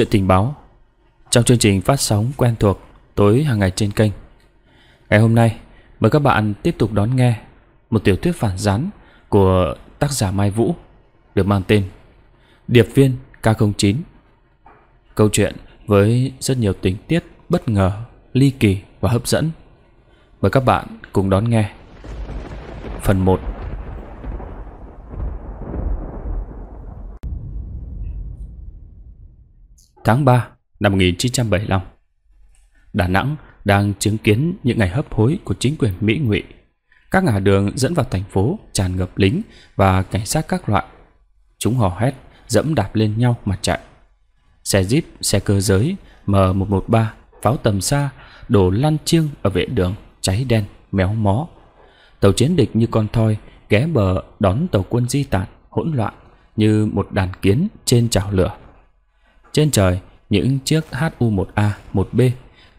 chuyện tình báo trong chương trình phát sóng quen thuộc tối hàng ngày trên kênh. Ngày hôm nay, mời các bạn tiếp tục đón nghe một tiểu thuyết phản gián của tác giả Mai Vũ được mang tên Điệp viên K09. Câu chuyện với rất nhiều tính tiết bất ngờ, ly kỳ và hấp dẫn. Mời các bạn cùng đón nghe. Phần 1 Tháng 3 năm 1975 Đà Nẵng đang chứng kiến những ngày hấp hối của chính quyền Mỹ ngụy. Các ngã đường dẫn vào thành phố tràn ngập lính và cảnh sát các loại. Chúng hò hét, dẫm đạp lên nhau mà chạy. Xe jeep, xe cơ giới, M113, pháo tầm xa, đổ lăn chiêng ở vệ đường, cháy đen, méo mó. Tàu chiến địch như con thoi ghé bờ đón tàu quân di tản hỗn loạn như một đàn kiến trên chảo lửa. Trên trời, những chiếc HU-1A, 1B,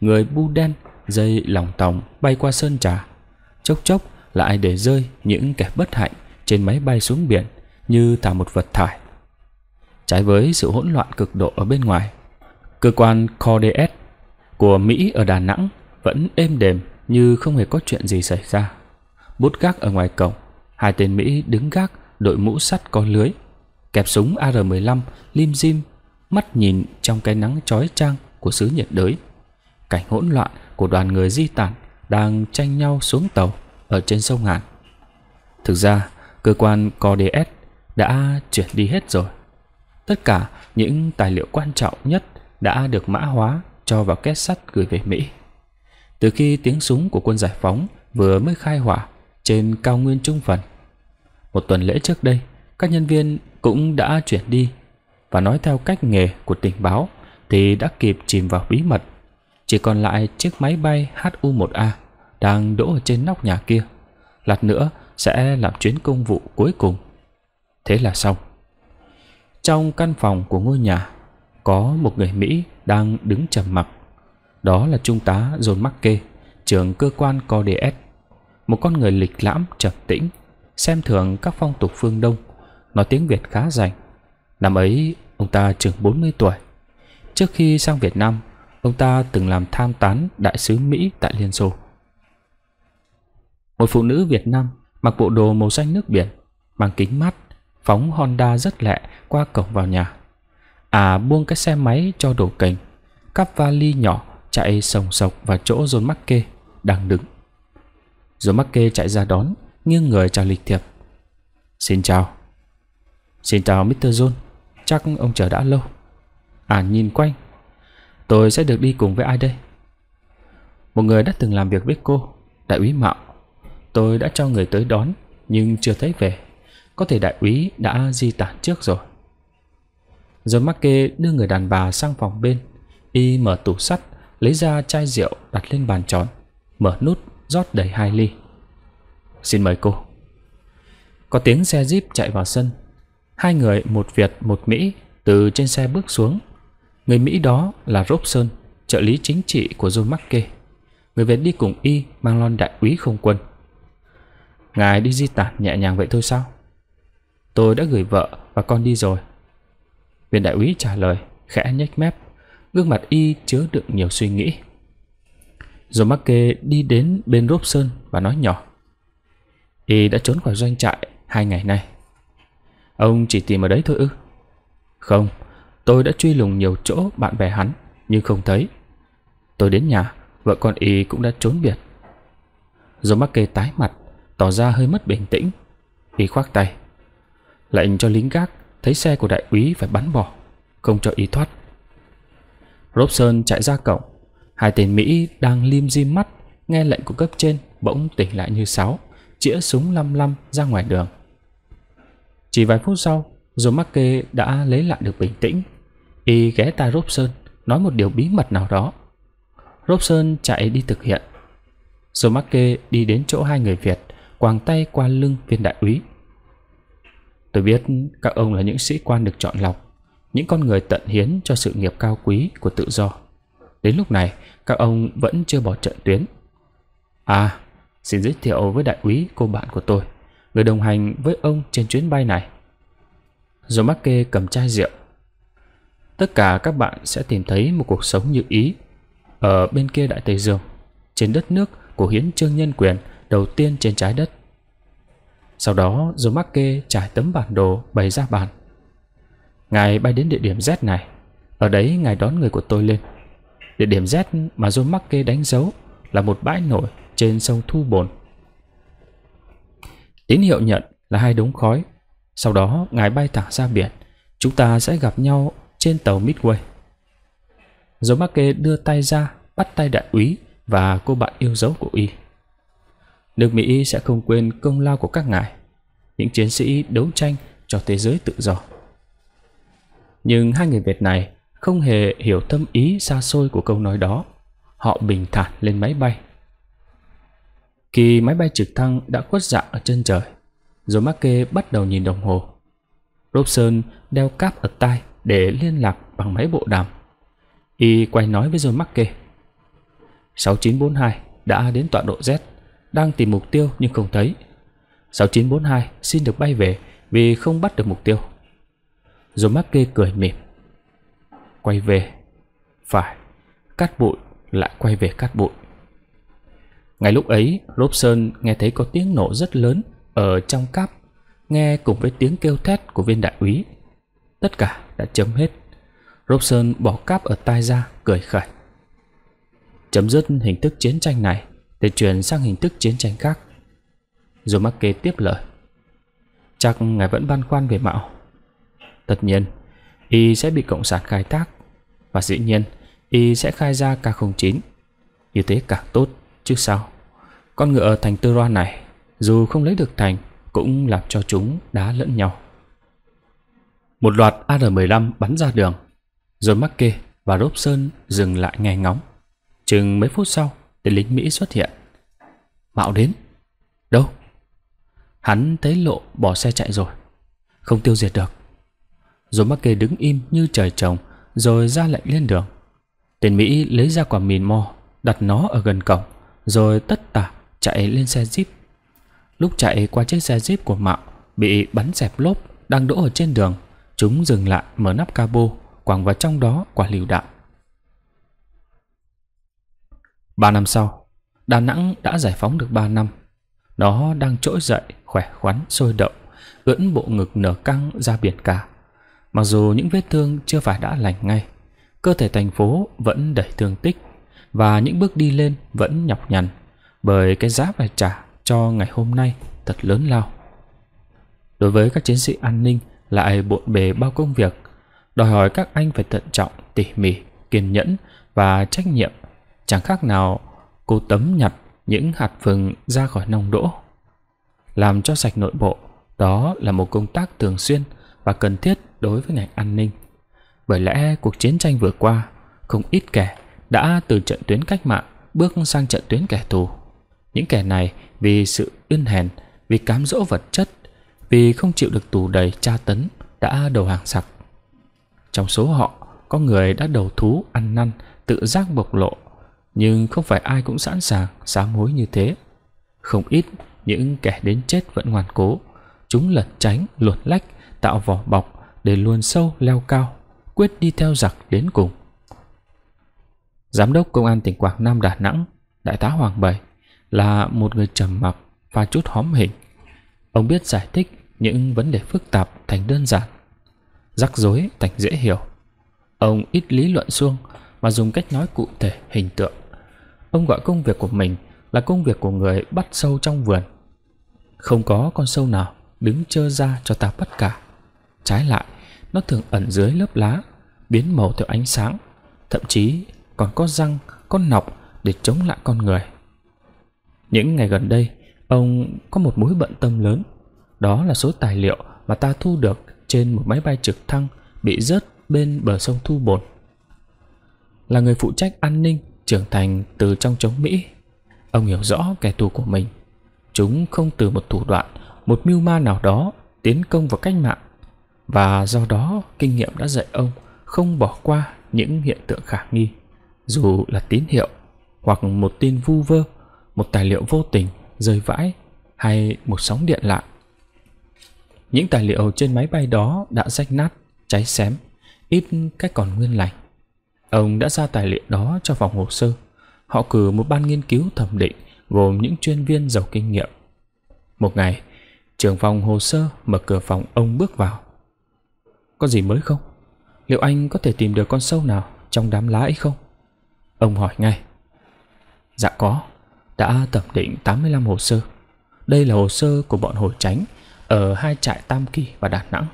người bu đen, dây lòng tòng bay qua sơn trà. Chốc chốc lại để rơi những kẻ bất hạnh trên máy bay xuống biển như thả một vật thải. Trái với sự hỗn loạn cực độ ở bên ngoài, cơ quan CODS của Mỹ ở Đà Nẵng vẫn êm đềm như không hề có chuyện gì xảy ra. Bút gác ở ngoài cổng, hai tên Mỹ đứng gác đội mũ sắt có lưới, kẹp súng AR-15 lim dim mắt nhìn trong cái nắng chói chang của xứ nhiệt đới. Cảnh hỗn loạn của đoàn người di tản đang tranh nhau xuống tàu ở trên sông ngàn. Thực ra, cơ quan CDS đã chuyển đi hết rồi. Tất cả những tài liệu quan trọng nhất đã được mã hóa cho vào két sắt gửi về Mỹ. Từ khi tiếng súng của quân giải phóng vừa mới khai hỏa trên cao nguyên trung phần, một tuần lễ trước đây, các nhân viên cũng đã chuyển đi và nói theo cách nghề của tình báo thì đã kịp chìm vào bí mật. Chỉ còn lại chiếc máy bay HU-1A đang đỗ ở trên nóc nhà kia. Lát nữa sẽ làm chuyến công vụ cuối cùng. Thế là xong. Trong căn phòng của ngôi nhà có một người Mỹ đang đứng trầm mặc. Đó là trung tá John McKay, trưởng cơ quan CODS. Một con người lịch lãm trầm tĩnh, xem thường các phong tục phương Đông, nói tiếng Việt khá rành. Năm ấy Ông ta chừng 40 tuổi. Trước khi sang Việt Nam, ông ta từng làm tham tán đại sứ Mỹ tại Liên Xô. Một phụ nữ Việt Nam mặc bộ đồ màu xanh nước biển, mang kính mắt, phóng Honda rất lẹ qua cổng vào nhà. À buông cái xe máy cho đổ cành, cắp vali nhỏ chạy sồng sộc vào chỗ John Mackey đang đứng. John Mackey chạy ra đón, nghiêng người chào lịch thiệp. Xin chào. Xin chào Mr. John, Chắc ông chờ đã lâu À nhìn quanh Tôi sẽ được đi cùng với ai đây Một người đã từng làm việc với cô Đại úy Mạo Tôi đã cho người tới đón Nhưng chưa thấy về Có thể đại úy đã di tản trước rồi Rồi mắc kê đưa người đàn bà sang phòng bên Y mở tủ sắt Lấy ra chai rượu đặt lên bàn tròn Mở nút rót đầy hai ly Xin mời cô Có tiếng xe jeep chạy vào sân Hai người, một Việt, một Mỹ, từ trên xe bước xuống. Người Mỹ đó là Robson, trợ lý chính trị của John McKay. Người Việt đi cùng y mang lon đại úy không quân. Ngài đi di tản nhẹ nhàng vậy thôi sao? Tôi đã gửi vợ và con đi rồi. Viên đại úy trả lời, khẽ nhếch mép. Gương mặt y chứa đựng nhiều suy nghĩ. John McKay đi đến bên Robson và nói nhỏ. Y đã trốn khỏi doanh trại hai ngày nay. Ông chỉ tìm ở đấy thôi ư? Không, tôi đã truy lùng nhiều chỗ bạn bè hắn, nhưng không thấy. Tôi đến nhà, vợ con y cũng đã trốn biệt. Rồi mắc kê tái mặt, tỏ ra hơi mất bình tĩnh. Y khoác tay. Lệnh cho lính gác thấy xe của đại úy phải bắn bỏ, không cho y thoát. Robson chạy ra cổng, hai tên Mỹ đang lim dim mắt, nghe lệnh của cấp trên bỗng tỉnh lại như sáo, chĩa súng lăm lăm ra ngoài đường. Chỉ vài phút sau, Joe Mackey đã lấy lại được bình tĩnh. Y ghé tai Robson, nói một điều bí mật nào đó. Robson chạy đi thực hiện. rồi Mackey đi đến chỗ hai người Việt, quàng tay qua lưng viên đại úy. Tôi biết các ông là những sĩ quan được chọn lọc, những con người tận hiến cho sự nghiệp cao quý của tự do. Đến lúc này, các ông vẫn chưa bỏ trận tuyến. À, xin giới thiệu với đại úy cô bạn của tôi, người đồng hành với ông trên chuyến bay này. Rồi MacKey cầm chai rượu. Tất cả các bạn sẽ tìm thấy một cuộc sống như ý ở bên kia Đại Tây Dương, trên đất nước của hiến trương nhân quyền đầu tiên trên trái đất. Sau đó, Joe Mackey trải tấm bản đồ bày ra bàn. Ngài bay đến địa điểm Z này. Ở đấy, ngài đón người của tôi lên. Địa điểm Z mà Joe Mackey đánh dấu là một bãi nổi trên sông Thu Bồn Tín hiệu nhận là hai đống khói. Sau đó ngài bay thẳng ra biển. Chúng ta sẽ gặp nhau trên tàu Midway. Dấu mắc kê đưa tay ra, bắt tay đại úy và cô bạn yêu dấu của y. Nước Mỹ sẽ không quên công lao của các ngài, những chiến sĩ đấu tranh cho thế giới tự do. Nhưng hai người Việt này không hề hiểu tâm ý xa xôi của câu nói đó. Họ bình thản lên máy bay khi máy bay trực thăng đã khuất dạng ở chân trời, rồi MacKey bắt đầu nhìn đồng hồ. Robson đeo cáp ở tai để liên lạc bằng máy bộ đàm. Y quay nói với John Mackey. 6942 đã đến tọa độ Z, đang tìm mục tiêu nhưng không thấy. 6942 xin được bay về vì không bắt được mục tiêu. John Mackey cười mỉm. Quay về. Phải, cắt bụi lại quay về cắt bụi. Ngay lúc ấy, Robson nghe thấy có tiếng nổ rất lớn ở trong cáp, nghe cùng với tiếng kêu thét của viên đại úy. Tất cả đã chấm hết. Robson bỏ cáp ở tai ra, cười khẩy. Chấm dứt hình thức chiến tranh này để chuyển sang hình thức chiến tranh khác. Rồi mắc kế tiếp lời. Chắc ngài vẫn băn khoăn về Mạo. Tất nhiên, y sẽ bị Cộng sản khai thác. Và dĩ nhiên, y sẽ khai ra K09. Như thế càng tốt. Chứ sao Con ngựa thành tư roa này Dù không lấy được thành Cũng làm cho chúng đá lẫn nhau Một loạt AR-15 bắn ra đường Rồi mắc kê và Robson dừng lại nghe ngóng Chừng mấy phút sau Tên lính Mỹ xuất hiện Mạo đến Đâu Hắn thấy lộ bỏ xe chạy rồi Không tiêu diệt được Rồi mắc kê đứng im như trời trồng Rồi ra lệnh lên đường Tên Mỹ lấy ra quả mìn mo Đặt nó ở gần cổng rồi tất tả chạy lên xe Jeep. Lúc chạy qua chiếc xe Jeep của Mạo bị bắn dẹp lốp đang đỗ ở trên đường, chúng dừng lại mở nắp cabo, quẳng vào trong đó quả lựu đạn. Ba năm sau, Đà Nẵng đã giải phóng được ba năm. Nó đang trỗi dậy, khỏe khoắn, sôi động, ưỡn bộ ngực nở căng ra biển cả. Mặc dù những vết thương chưa phải đã lành ngay, cơ thể thành phố vẫn đầy thương tích và những bước đi lên vẫn nhọc nhằn bởi cái giá phải trả cho ngày hôm nay thật lớn lao. Đối với các chiến sĩ an ninh lại bộn bề bao công việc, đòi hỏi các anh phải thận trọng, tỉ mỉ, kiên nhẫn và trách nhiệm, chẳng khác nào cô tấm nhặt những hạt phừng ra khỏi nong đỗ. Làm cho sạch nội bộ, đó là một công tác thường xuyên và cần thiết đối với ngành an ninh. Bởi lẽ cuộc chiến tranh vừa qua, không ít kẻ đã từ trận tuyến cách mạng bước sang trận tuyến kẻ thù. Những kẻ này vì sự ươn hèn, vì cám dỗ vật chất, vì không chịu được tù đầy tra tấn đã đầu hàng sặc. Trong số họ, có người đã đầu thú ăn năn, tự giác bộc lộ, nhưng không phải ai cũng sẵn sàng sám hối như thế. Không ít những kẻ đến chết vẫn ngoan cố, chúng lật tránh, luồn lách, tạo vỏ bọc để luồn sâu leo cao, quyết đi theo giặc đến cùng. Giám đốc Công an tỉnh Quảng Nam Đà Nẵng, Đại tá Hoàng Bảy, là một người trầm mặc và chút hóm hình. Ông biết giải thích những vấn đề phức tạp thành đơn giản, rắc rối thành dễ hiểu. Ông ít lý luận suông mà dùng cách nói cụ thể hình tượng. Ông gọi công việc của mình là công việc của người bắt sâu trong vườn. Không có con sâu nào đứng trơ ra cho ta bắt cả. Trái lại, nó thường ẩn dưới lớp lá, biến màu theo ánh sáng, thậm chí còn có răng, có nọc để chống lại con người. Những ngày gần đây, ông có một mối bận tâm lớn. Đó là số tài liệu mà ta thu được trên một máy bay trực thăng bị rớt bên bờ sông Thu Bồn. Là người phụ trách an ninh trưởng thành từ trong chống Mỹ, ông hiểu rõ kẻ thù của mình. Chúng không từ một thủ đoạn, một mưu ma nào đó tiến công vào cách mạng. Và do đó, kinh nghiệm đã dạy ông không bỏ qua những hiện tượng khả nghi dù là tín hiệu hoặc một tin vu vơ một tài liệu vô tình rơi vãi hay một sóng điện lạ những tài liệu trên máy bay đó đã rách nát cháy xém ít cái còn nguyên lành ông đã ra tài liệu đó cho phòng hồ sơ họ cử một ban nghiên cứu thẩm định gồm những chuyên viên giàu kinh nghiệm một ngày trưởng phòng hồ sơ mở cửa phòng ông bước vào có gì mới không liệu anh có thể tìm được con sâu nào trong đám lá ấy không Ông hỏi ngay Dạ có Đã thẩm định 85 hồ sơ Đây là hồ sơ của bọn hồi tránh Ở hai trại Tam Kỳ và Đà Nẵng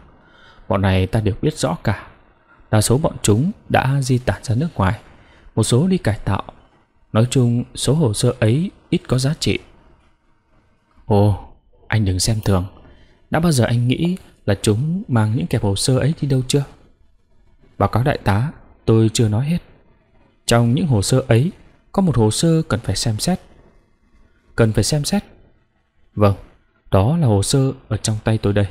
Bọn này ta đều biết rõ cả Đa số bọn chúng đã di tản ra nước ngoài Một số đi cải tạo Nói chung số hồ sơ ấy ít có giá trị Ồ, anh đừng xem thường Đã bao giờ anh nghĩ là chúng mang những kẹp hồ sơ ấy đi đâu chưa? Báo cáo đại tá, tôi chưa nói hết trong những hồ sơ ấy, có một hồ sơ cần phải xem xét. Cần phải xem xét. Vâng, đó là hồ sơ ở trong tay tôi đây.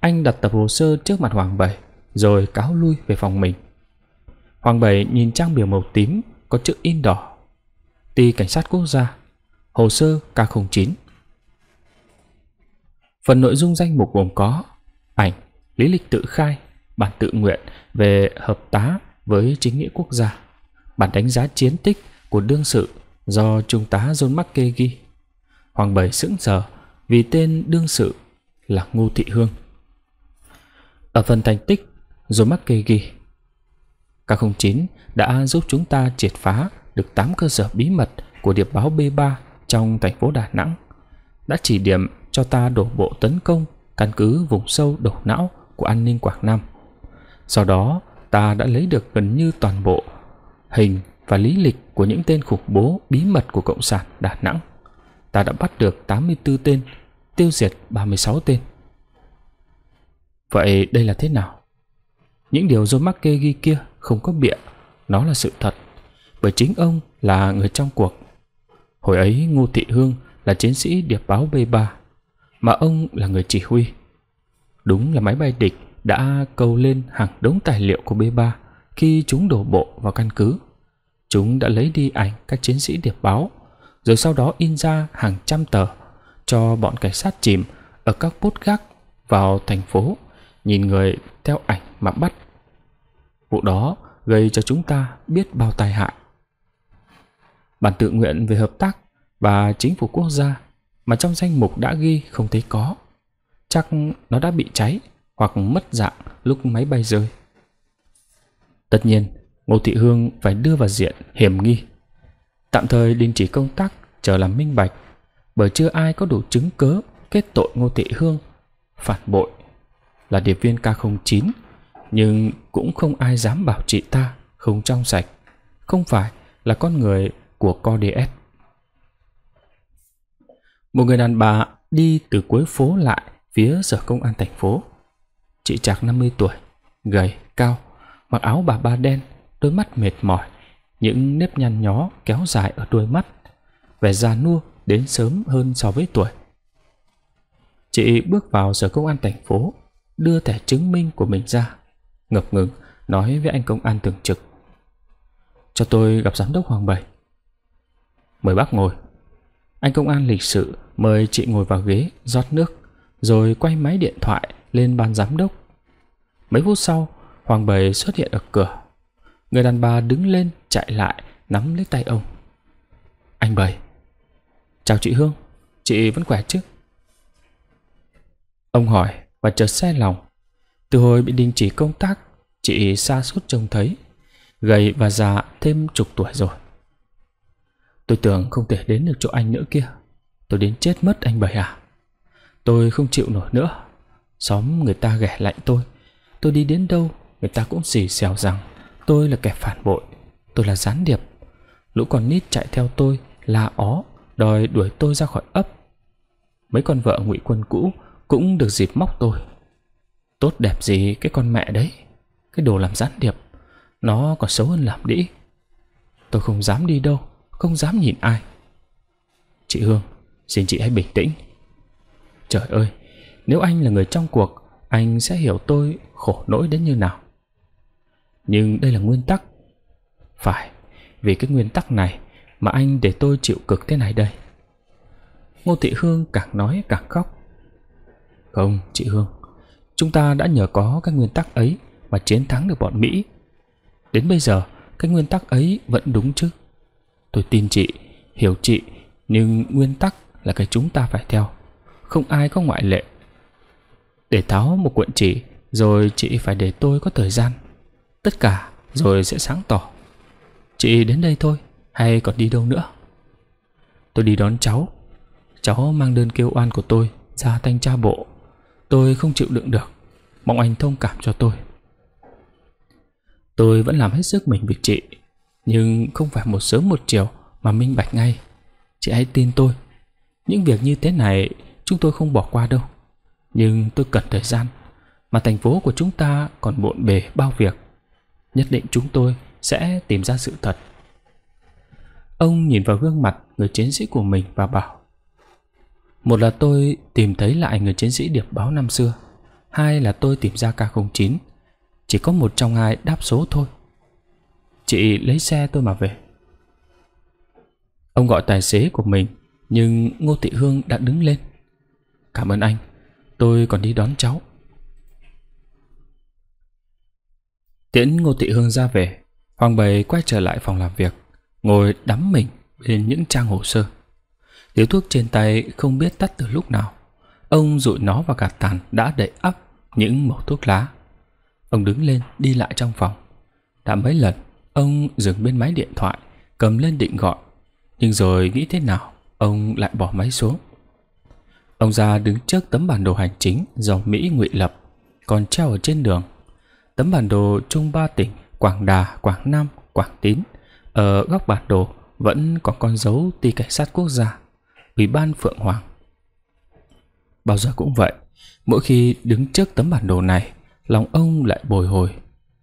Anh đặt tập hồ sơ trước mặt Hoàng Bảy, rồi cáo lui về phòng mình. Hoàng Bảy nhìn trang biểu màu tím có chữ in đỏ. Ti Cảnh sát Quốc gia, hồ sơ K09. Phần nội dung danh mục gồm có ảnh, lý lịch tự khai, bản tự nguyện về hợp tá với chính nghĩa quốc gia. Bản đánh giá chiến tích của đương sự do Trung tá John Mackey ghi. Hoàng Bảy sững sờ vì tên đương sự là Ngô Thị Hương. Ở phần thành tích, John Mackey ghi K09 đã giúp chúng ta triệt phá được 8 cơ sở bí mật của điệp báo B3 trong thành phố Đà Nẵng, đã chỉ điểm cho ta đổ bộ tấn công căn cứ vùng sâu đầu não của an ninh Quảng Nam. Sau đó ta đã lấy được gần như toàn bộ hình và lý lịch của những tên khủng bố bí mật của Cộng sản Đà Nẵng. Ta đã bắt được 84 tên, tiêu diệt 36 tên. Vậy đây là thế nào? Những điều John McKay ghi kia không có bịa, nó là sự thật. Bởi chính ông là người trong cuộc. Hồi ấy Ngô Thị Hương là chiến sĩ điệp báo B3, mà ông là người chỉ huy. Đúng là máy bay địch đã cầu lên hàng đống tài liệu của B3 khi chúng đổ bộ vào căn cứ. Chúng đã lấy đi ảnh các chiến sĩ điệp báo, rồi sau đó in ra hàng trăm tờ cho bọn cảnh sát chìm ở các bốt gác vào thành phố nhìn người theo ảnh mà bắt. Vụ đó gây cho chúng ta biết bao tai hại. Bản tự nguyện về hợp tác và chính phủ quốc gia mà trong danh mục đã ghi không thấy có. Chắc nó đã bị cháy hoặc mất dạng lúc máy bay rơi. Tất nhiên, Ngô Thị Hương phải đưa vào diện hiểm nghi. Tạm thời đình chỉ công tác chờ làm minh bạch bởi chưa ai có đủ chứng cớ kết tội Ngô Thị Hương phản bội là điệp viên K09 nhưng cũng không ai dám bảo chị ta không trong sạch không phải là con người của co DS. Một người đàn bà đi từ cuối phố lại phía sở công an thành phố. Chị chạc 50 tuổi, gầy, cao, mặc áo bà ba đen, đôi mắt mệt mỏi, những nếp nhăn nhó kéo dài ở đôi mắt, vẻ già nua đến sớm hơn so với tuổi. Chị bước vào sở công an thành phố, đưa thẻ chứng minh của mình ra, ngập ngừng nói với anh công an thường trực. Cho tôi gặp giám đốc Hoàng Bảy. Mời bác ngồi. Anh công an lịch sự mời chị ngồi vào ghế, rót nước, rồi quay máy điện thoại lên ban giám đốc Mấy phút sau, Hoàng Bầy xuất hiện ở cửa. Người đàn bà đứng lên, chạy lại, nắm lấy tay ông. Anh Bầy. Chào chị Hương, chị vẫn khỏe chứ? Ông hỏi và chợt xe lòng. Từ hồi bị đình chỉ công tác, chị xa suốt trông thấy. Gầy và già thêm chục tuổi rồi. Tôi tưởng không thể đến được chỗ anh nữa kia. Tôi đến chết mất anh Bầy à? Tôi không chịu nổi nữa. Xóm người ta ghẻ lạnh tôi tôi đi đến đâu người ta cũng xì xèo rằng tôi là kẻ phản bội tôi là gián điệp lũ con nít chạy theo tôi la ó đòi đuổi tôi ra khỏi ấp mấy con vợ ngụy quân cũ cũng được dịp móc tôi tốt đẹp gì cái con mẹ đấy cái đồ làm gián điệp nó còn xấu hơn làm đĩ tôi không dám đi đâu không dám nhìn ai chị hương xin chị hãy bình tĩnh trời ơi nếu anh là người trong cuộc anh sẽ hiểu tôi khổ nỗi đến như nào nhưng đây là nguyên tắc phải vì cái nguyên tắc này mà anh để tôi chịu cực thế này đây ngô thị hương càng nói càng khóc không chị hương chúng ta đã nhờ có cái nguyên tắc ấy mà chiến thắng được bọn mỹ đến bây giờ cái nguyên tắc ấy vẫn đúng chứ tôi tin chị hiểu chị nhưng nguyên tắc là cái chúng ta phải theo không ai có ngoại lệ để tháo một cuộn chỉ, rồi chị phải để tôi có thời gian. Tất cả rồi sẽ sáng tỏ. Chị đến đây thôi, hay còn đi đâu nữa? Tôi đi đón cháu. Cháu mang đơn kêu oan của tôi ra thanh tra bộ. Tôi không chịu đựng được, mong anh thông cảm cho tôi. Tôi vẫn làm hết sức mình vì chị, nhưng không phải một sớm một chiều mà minh bạch ngay. Chị hãy tin tôi, những việc như thế này chúng tôi không bỏ qua đâu nhưng tôi cần thời gian mà thành phố của chúng ta còn bộn bề bao việc nhất định chúng tôi sẽ tìm ra sự thật ông nhìn vào gương mặt người chiến sĩ của mình và bảo một là tôi tìm thấy lại người chiến sĩ điệp báo năm xưa hai là tôi tìm ra k09 chỉ có một trong hai đáp số thôi chị lấy xe tôi mà về ông gọi tài xế của mình nhưng ngô thị hương đã đứng lên cảm ơn anh tôi còn đi đón cháu. Tiễn Ngô Thị Hương ra về, Hoàng Bầy quay trở lại phòng làm việc, ngồi đắm mình bên những trang hồ sơ. Điếu thuốc trên tay không biết tắt từ lúc nào. Ông rụi nó vào gạt tàn đã đầy ấp những mẩu thuốc lá. Ông đứng lên đi lại trong phòng. Đã mấy lần, ông dừng bên máy điện thoại, cầm lên định gọi. Nhưng rồi nghĩ thế nào, ông lại bỏ máy xuống. Ông già đứng trước tấm bản đồ hành chính do Mỹ ngụy lập, còn treo ở trên đường. Tấm bản đồ chung ba tỉnh Quảng Đà, Quảng Nam, Quảng Tín. Ở góc bản đồ vẫn có con dấu ti cảnh sát quốc gia, Ủy ban Phượng Hoàng. Bao giờ cũng vậy, mỗi khi đứng trước tấm bản đồ này, lòng ông lại bồi hồi,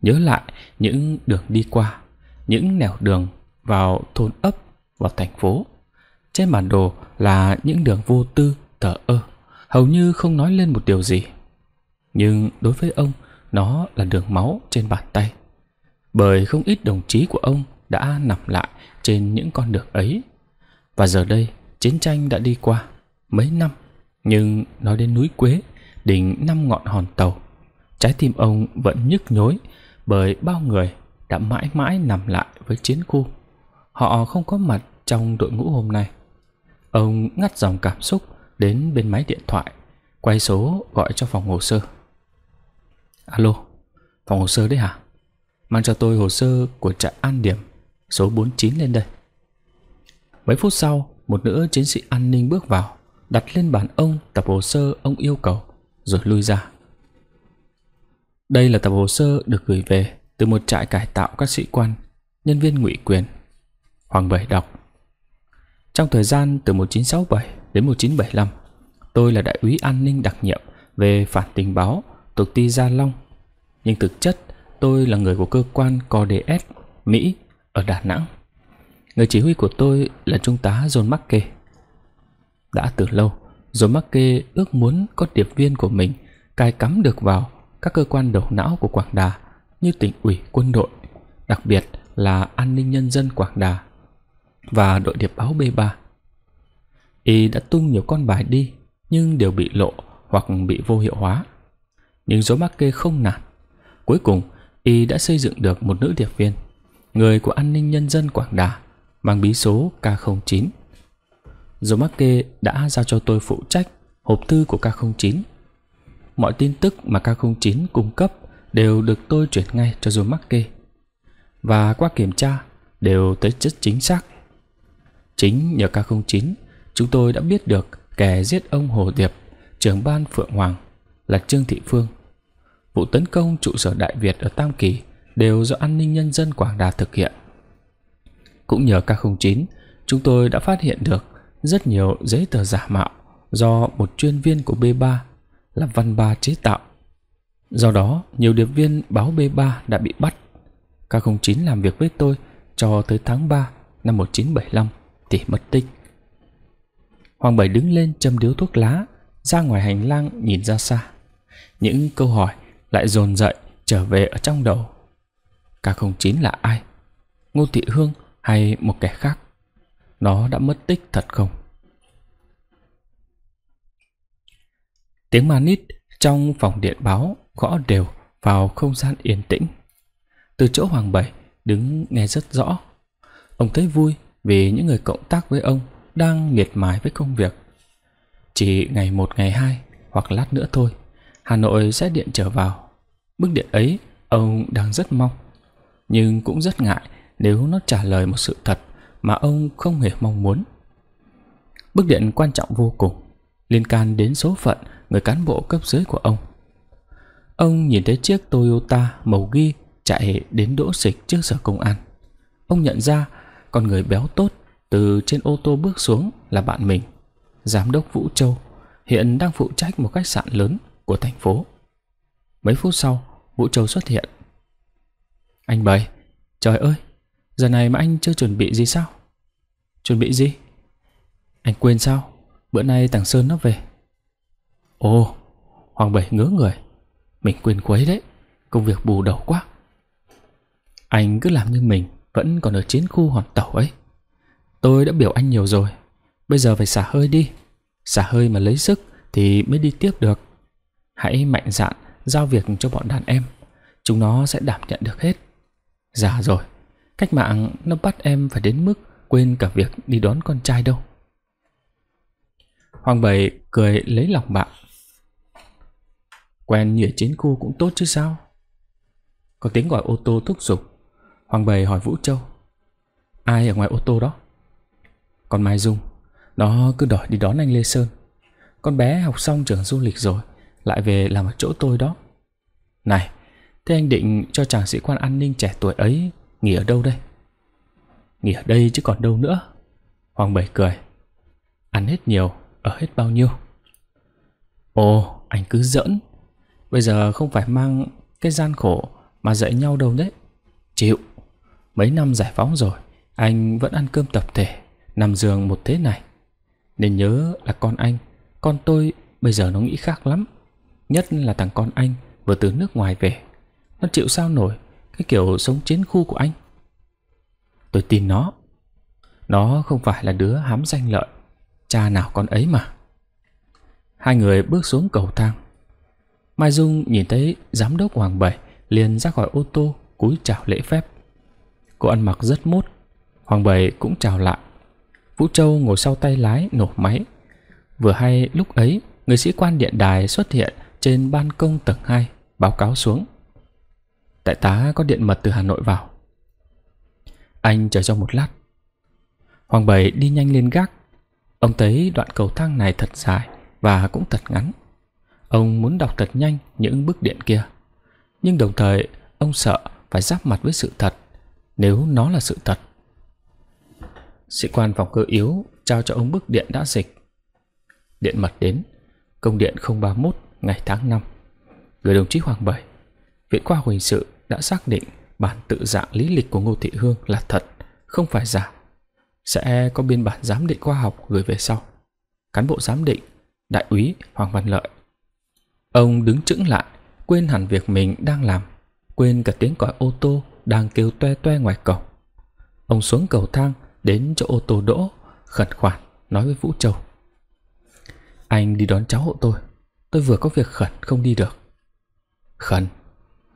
nhớ lại những đường đi qua, những nẻo đường vào thôn ấp, vào thành phố. Trên bản đồ là những đường vô tư thở ơ, hầu như không nói lên một điều gì. Nhưng đối với ông, nó là đường máu trên bàn tay. Bởi không ít đồng chí của ông đã nằm lại trên những con đường ấy. Và giờ đây, chiến tranh đã đi qua mấy năm, nhưng nói đến núi Quế, đỉnh năm ngọn hòn tàu, trái tim ông vẫn nhức nhối bởi bao người đã mãi mãi nằm lại với chiến khu. Họ không có mặt trong đội ngũ hôm nay. Ông ngắt dòng cảm xúc đến bên máy điện thoại quay số gọi cho phòng hồ sơ alo phòng hồ sơ đấy hả mang cho tôi hồ sơ của trại an điểm số 49 lên đây mấy phút sau một nữ chiến sĩ an ninh bước vào đặt lên bàn ông tập hồ sơ ông yêu cầu rồi lui ra đây là tập hồ sơ được gửi về từ một trại cải tạo các sĩ quan nhân viên ngụy quyền hoàng bảy đọc trong thời gian từ 1967 đến 1975, tôi là đại úy an ninh đặc nhiệm về phản tình báo thuộc ti Gia Long. Nhưng thực chất, tôi là người của cơ quan CODS Mỹ ở Đà Nẵng. Người chỉ huy của tôi là Trung tá John McKay. Đã từ lâu, John McKay ước muốn có điệp viên của mình cài cắm được vào các cơ quan đầu não của Quảng Đà như tỉnh ủy quân đội, đặc biệt là an ninh nhân dân Quảng Đà và đội điệp báo B3. Y đã tung nhiều con bài đi nhưng đều bị lộ hoặc bị vô hiệu hóa. Nhưng dấu mắc kê không nản. Cuối cùng, Y đã xây dựng được một nữ điệp viên, người của an ninh nhân dân Quảng Đà, mang bí số K09. Dấu mắc kê đã giao cho tôi phụ trách hộp thư của K09. Mọi tin tức mà K09 cung cấp đều được tôi chuyển ngay cho dấu mắc kê. Và qua kiểm tra đều tới chất chính xác. Chính nhờ K09 chúng tôi đã biết được kẻ giết ông Hồ Điệp, trưởng ban Phượng Hoàng là Trương Thị Phương. Vụ tấn công trụ sở Đại Việt ở Tam Kỳ đều do an ninh nhân dân Quảng Đà thực hiện. Cũng nhờ K09, chúng tôi đã phát hiện được rất nhiều giấy tờ giả mạo do một chuyên viên của B3 là Văn Ba chế tạo. Do đó, nhiều điệp viên báo B3 đã bị bắt. K09 làm việc với tôi cho tới tháng 3 năm 1975 thì mất tích. Hoàng Bảy đứng lên châm điếu thuốc lá, ra ngoài hành lang nhìn ra xa. Những câu hỏi lại dồn dậy trở về ở trong đầu. Ca Không Chín là ai? Ngô Thị Hương hay một kẻ khác? Nó đã mất tích thật không? Tiếng manit trong phòng điện báo gõ đều vào không gian yên tĩnh. Từ chỗ Hoàng Bảy đứng nghe rất rõ. Ông thấy vui vì những người cộng tác với ông đang miệt mài với công việc. Chỉ ngày một ngày hai hoặc lát nữa thôi, Hà Nội sẽ điện trở vào. Bức điện ấy ông đang rất mong, nhưng cũng rất ngại nếu nó trả lời một sự thật mà ông không hề mong muốn. Bức điện quan trọng vô cùng, liên can đến số phận người cán bộ cấp dưới của ông. Ông nhìn thấy chiếc Toyota màu ghi chạy đến đỗ xịch trước sở công an. Ông nhận ra con người béo tốt từ trên ô tô bước xuống là bạn mình, giám đốc Vũ Châu, hiện đang phụ trách một khách sạn lớn của thành phố. Mấy phút sau, Vũ Châu xuất hiện. Anh Bảy, trời ơi, giờ này mà anh chưa chuẩn bị gì sao? Chuẩn bị gì? Anh quên sao? Bữa nay Tàng Sơn nó về. Ồ, Hoàng Bảy ngớ người. Mình quên quấy đấy, công việc bù đầu quá. Anh cứ làm như mình vẫn còn ở chiến khu hòn tàu ấy. Tôi đã biểu anh nhiều rồi. Bây giờ phải xả hơi đi. Xả hơi mà lấy sức thì mới đi tiếp được. Hãy mạnh dạn giao việc cho bọn đàn em. Chúng nó sẽ đảm nhận được hết. Già dạ rồi, cách mạng nó bắt em phải đến mức quên cả việc đi đón con trai đâu. Hoàng Bảy cười lấy lòng bạn. Quen như ở chiến khu cũng tốt chứ sao? Có tiếng gọi ô tô thúc giục. Hoàng Bảy hỏi Vũ Châu. Ai ở ngoài ô tô đó? con Mai Dung Nó cứ đòi đi đón anh Lê Sơn Con bé học xong trường du lịch rồi Lại về làm ở chỗ tôi đó Này Thế anh định cho chàng sĩ quan an ninh trẻ tuổi ấy Nghỉ ở đâu đây Nghỉ ở đây chứ còn đâu nữa Hoàng Bảy cười Ăn hết nhiều, ở hết bao nhiêu Ồ, anh cứ giỡn Bây giờ không phải mang cái gian khổ Mà dạy nhau đâu đấy Chịu Mấy năm giải phóng rồi Anh vẫn ăn cơm tập thể nằm giường một thế này nên nhớ là con anh con tôi bây giờ nó nghĩ khác lắm nhất là thằng con anh vừa từ nước ngoài về nó chịu sao nổi cái kiểu sống chiến khu của anh tôi tin nó nó không phải là đứa hám danh lợi cha nào con ấy mà hai người bước xuống cầu thang mai dung nhìn thấy giám đốc hoàng bảy liền ra khỏi ô tô cúi chào lễ phép cô ăn mặc rất mốt hoàng bảy cũng chào lại Vũ Châu ngồi sau tay lái nổ máy. Vừa hay lúc ấy, người sĩ quan điện đài xuất hiện trên ban công tầng 2, báo cáo xuống. Đại tá có điện mật từ Hà Nội vào. Anh chờ cho một lát. Hoàng Bảy đi nhanh lên gác. Ông thấy đoạn cầu thang này thật dài và cũng thật ngắn. Ông muốn đọc thật nhanh những bức điện kia. Nhưng đồng thời, ông sợ phải giáp mặt với sự thật, nếu nó là sự thật sĩ quan phòng cơ yếu trao cho ông bức điện đã dịch. Điện mật đến, công điện 031 ngày tháng 5. Gửi đồng chí Hoàng Bảy, Viện khoa học hình sự đã xác định bản tự dạng lý lịch của Ngô Thị Hương là thật, không phải giả. Sẽ có biên bản giám định khoa học gửi về sau. Cán bộ giám định, đại úy Hoàng Văn Lợi. Ông đứng chững lại, quên hẳn việc mình đang làm, quên cả tiếng còi ô tô đang kêu toe toe ngoài cổng. Ông xuống cầu thang đến chỗ ô tô đỗ khẩn khoản nói với vũ châu anh đi đón cháu hộ tôi tôi vừa có việc khẩn không đi được khẩn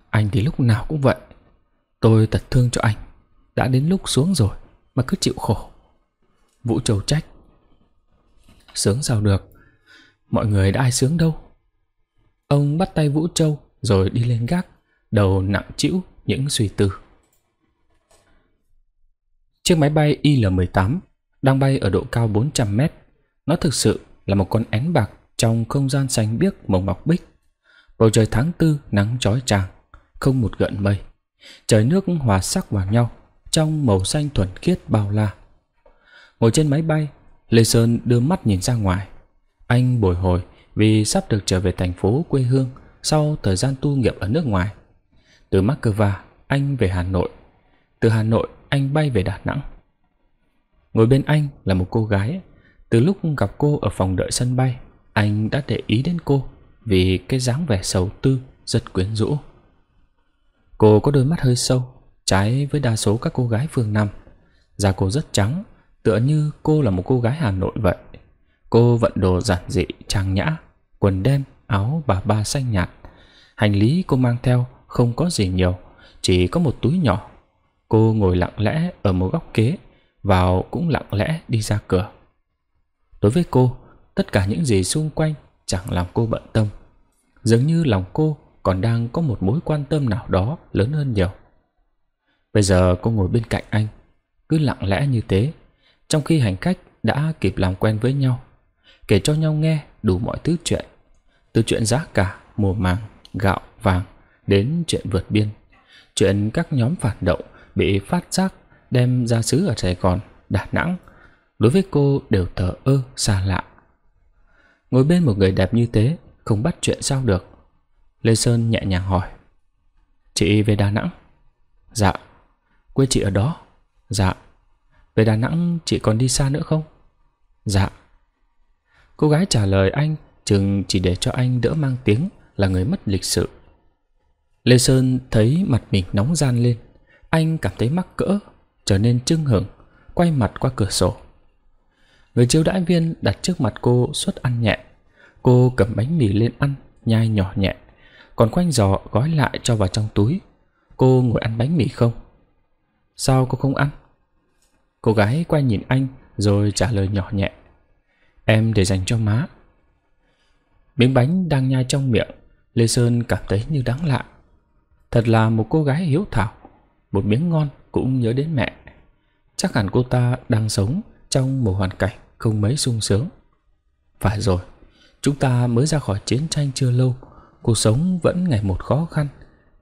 anh thì lúc nào cũng vậy tôi thật thương cho anh đã đến lúc xuống rồi mà cứ chịu khổ vũ châu trách sướng sao được mọi người đã ai sướng đâu ông bắt tay vũ châu rồi đi lên gác đầu nặng trĩu những suy tư Chiếc máy bay IL-18 đang bay ở độ cao 400 mét. Nó thực sự là một con én bạc trong không gian xanh biếc màu mọc bích. Bầu trời tháng tư nắng chói chang, không một gợn mây. Trời nước hòa sắc vào nhau trong màu xanh thuần khiết bao la. Ngồi trên máy bay, Lê Sơn đưa mắt nhìn ra ngoài. Anh bồi hồi vì sắp được trở về thành phố quê hương sau thời gian tu nghiệp ở nước ngoài. Từ Moscow, anh về Hà Nội. Từ Hà Nội, anh bay về Đà Nẵng. Ngồi bên anh là một cô gái. Từ lúc gặp cô ở phòng đợi sân bay, anh đã để ý đến cô vì cái dáng vẻ sầu tư rất quyến rũ. Cô có đôi mắt hơi sâu, trái với đa số các cô gái phương Nam. Da cô rất trắng, tựa như cô là một cô gái Hà Nội vậy. Cô vận đồ giản dị, trang nhã, quần đen, áo bà ba xanh nhạt. Hành lý cô mang theo không có gì nhiều, chỉ có một túi nhỏ Cô ngồi lặng lẽ ở một góc kế, vào cũng lặng lẽ đi ra cửa. Đối với cô, tất cả những gì xung quanh chẳng làm cô bận tâm. Dường như lòng cô còn đang có một mối quan tâm nào đó lớn hơn nhiều. Bây giờ cô ngồi bên cạnh anh, cứ lặng lẽ như thế, trong khi hành khách đã kịp làm quen với nhau, kể cho nhau nghe đủ mọi thứ chuyện, từ chuyện giá cả, mùa màng, gạo, vàng đến chuyện vượt biên, chuyện các nhóm phản động bị phát giác đem ra xứ ở Sài Gòn, Đà Nẵng, đối với cô đều thờ ơ xa lạ. Ngồi bên một người đẹp như thế, không bắt chuyện sao được. Lê Sơn nhẹ nhàng hỏi. Chị về Đà Nẵng? Dạ. Quê chị ở đó? Dạ. Về Đà Nẵng chị còn đi xa nữa không? Dạ. Cô gái trả lời anh chừng chỉ để cho anh đỡ mang tiếng là người mất lịch sự. Lê Sơn thấy mặt mình nóng gian lên, anh cảm thấy mắc cỡ, trở nên trưng hưởng, quay mặt qua cửa sổ. Người chiêu đãi viên đặt trước mặt cô suất ăn nhẹ. Cô cầm bánh mì lên ăn, nhai nhỏ nhẹ. Còn quanh giò gói lại cho vào trong túi. Cô ngồi ăn bánh mì không? Sao cô không ăn? Cô gái quay nhìn anh rồi trả lời nhỏ nhẹ. Em để dành cho má. Miếng bánh đang nhai trong miệng, Lê Sơn cảm thấy như đáng lạ. Thật là một cô gái hiếu thảo một miếng ngon cũng nhớ đến mẹ. Chắc hẳn cô ta đang sống trong một hoàn cảnh không mấy sung sướng. Phải rồi, chúng ta mới ra khỏi chiến tranh chưa lâu, cuộc sống vẫn ngày một khó khăn,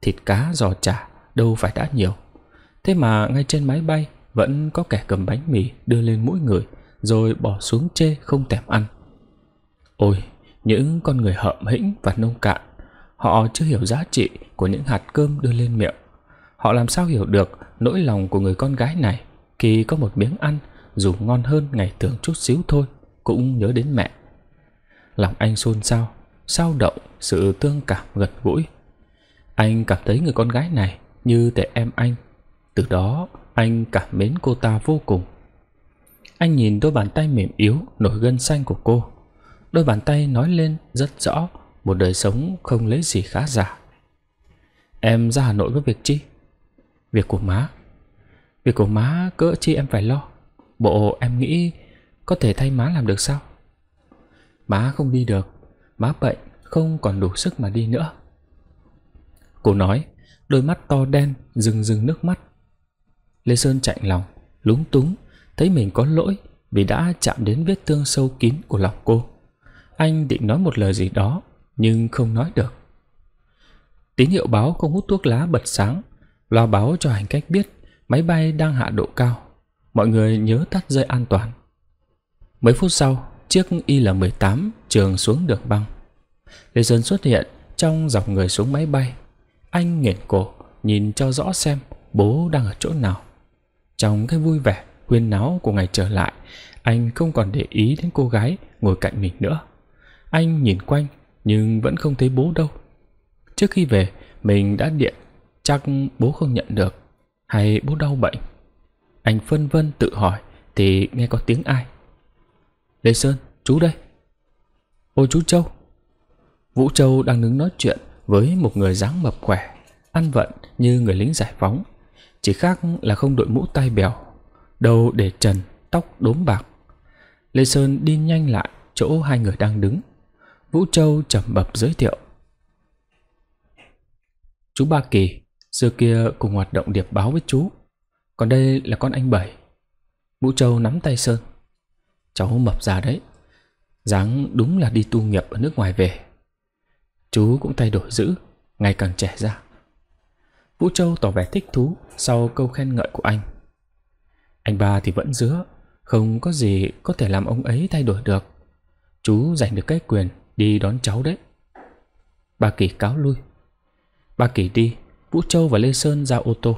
thịt cá giò chả đâu phải đã nhiều. Thế mà ngay trên máy bay vẫn có kẻ cầm bánh mì đưa lên mũi người rồi bỏ xuống chê không thèm ăn. Ôi, những con người hợm hĩnh và nông cạn, họ chưa hiểu giá trị của những hạt cơm đưa lên miệng Họ làm sao hiểu được nỗi lòng của người con gái này khi có một miếng ăn dù ngon hơn ngày thường chút xíu thôi cũng nhớ đến mẹ. Lòng anh xôn xao, sao động sự tương cảm gật gũi. Anh cảm thấy người con gái này như trẻ em anh. Từ đó anh cảm mến cô ta vô cùng. Anh nhìn đôi bàn tay mềm yếu nổi gân xanh của cô. Đôi bàn tay nói lên rất rõ một đời sống không lấy gì khá giả. Em ra Hà Nội có việc chi? Việc của má Việc của má cỡ chi em phải lo Bộ em nghĩ Có thể thay má làm được sao Má không đi được Má bệnh không còn đủ sức mà đi nữa Cô nói Đôi mắt to đen rừng rừng nước mắt Lê Sơn chạy lòng Lúng túng Thấy mình có lỗi Vì đã chạm đến vết thương sâu kín của lòng cô Anh định nói một lời gì đó Nhưng không nói được Tín hiệu báo không hút thuốc lá bật sáng Loa báo cho hành khách biết máy bay đang hạ độ cao. Mọi người nhớ tắt dây an toàn. Mấy phút sau, chiếc IL-18 trường xuống đường băng. Lê Sơn xuất hiện trong dòng người xuống máy bay. Anh nghển cổ, nhìn cho rõ xem bố đang ở chỗ nào. Trong cái vui vẻ, huyên náo của ngày trở lại, anh không còn để ý đến cô gái ngồi cạnh mình nữa. Anh nhìn quanh nhưng vẫn không thấy bố đâu. Trước khi về, mình đã điện chắc bố không nhận được hay bố đau bệnh anh phân vân tự hỏi thì nghe có tiếng ai lê sơn chú đây ôi chú châu vũ châu đang đứng nói chuyện với một người dáng mập khỏe ăn vận như người lính giải phóng chỉ khác là không đội mũ tai bèo đầu để trần tóc đốm bạc lê sơn đi nhanh lại chỗ hai người đang đứng vũ châu trầm bập giới thiệu chú ba kỳ Xưa kia cùng hoạt động điệp báo với chú Còn đây là con anh Bảy Mũ Châu nắm tay Sơn Cháu mập già đấy dáng đúng là đi tu nghiệp ở nước ngoài về Chú cũng thay đổi dữ Ngày càng trẻ ra Vũ Châu tỏ vẻ thích thú Sau câu khen ngợi của anh Anh ba thì vẫn dứa Không có gì có thể làm ông ấy thay đổi được Chú giành được cái quyền Đi đón cháu đấy Bà Kỳ cáo lui Bà Kỳ đi Vũ Châu và Lê Sơn ra ô tô.